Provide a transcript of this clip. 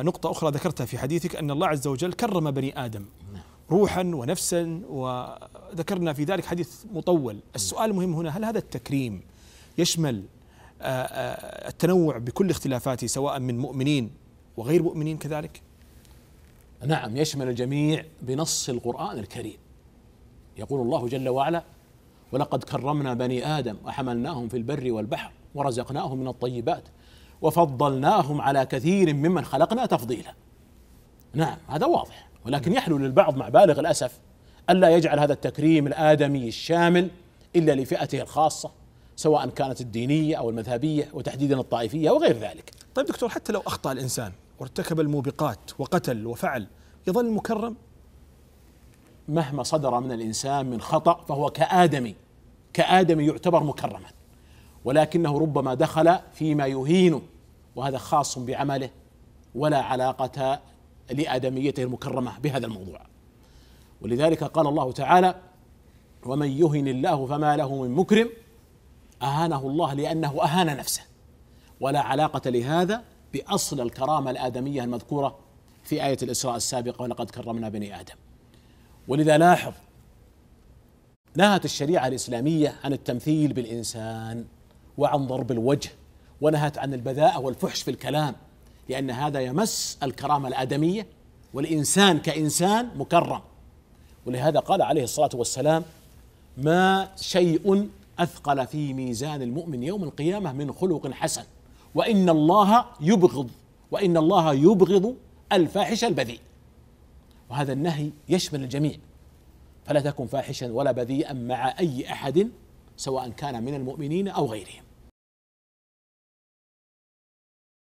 نقطة أخرى ذكرتها في حديثك أن الله عز وجل كرم بني آدم روحا ونفسا وذكرنا في ذلك حديث مطول السؤال المهم هنا هل هذا التكريم يشمل آه، آه، التنوع بكل اختلافاته سواء من مؤمنين وغير مؤمنين كذلك نعم يشمل الجميع بنص القرآن الكريم يقول الله جل وعلا ولقد كرمنا بني آدم وحملناهم في البر والبحر ورزقناهم من الطيبات وفضلناهم على كثير ممن خلقنا تفضيلا نعم هذا واضح ولكن يحلو للبعض مع بالغ الأسف ألا يجعل هذا التكريم الآدمي الشامل إلا لفئته الخاصة سواء كانت الدينية أو المذهبية وتحديدا الطائفية وغير ذلك طيب دكتور حتى لو أخطأ الإنسان وارتكب الموبقات وقتل وفعل يظل مكرم مهما صدر من الإنسان من خطأ فهو كآدمي كآدمي يعتبر مكرما ولكنه ربما دخل فيما يهينه وهذا خاص بعمله ولا علاقة لآدميته المكرمة بهذا الموضوع ولذلك قال الله تعالى ومن يهن الله فما له من مكرم أهانه الله لأنه أهان نفسه ولا علاقة لهذا بأصل الكرامة الآدمية المذكورة في آية الإسراء السابقة ولقد كرمنا بني آدم ولذا لاحظ نهت الشريعة الإسلامية عن التمثيل بالإنسان وعن ضرب الوجه ونهت عن البذاءة والفحش في الكلام لأن هذا يمس الكرامة الآدمية والإنسان كإنسان مكرم ولهذا قال عليه الصلاة والسلام ما شيء أثقل في ميزان المؤمن يوم القيامة من خلق حسن وإن الله يبغض وإن الله يبغض الفاحش البذيء وهذا النهي يشمل الجميع فلا تكن فاحشا ولا بذيئا مع أي أحد سواء كان من المؤمنين أو غيرهم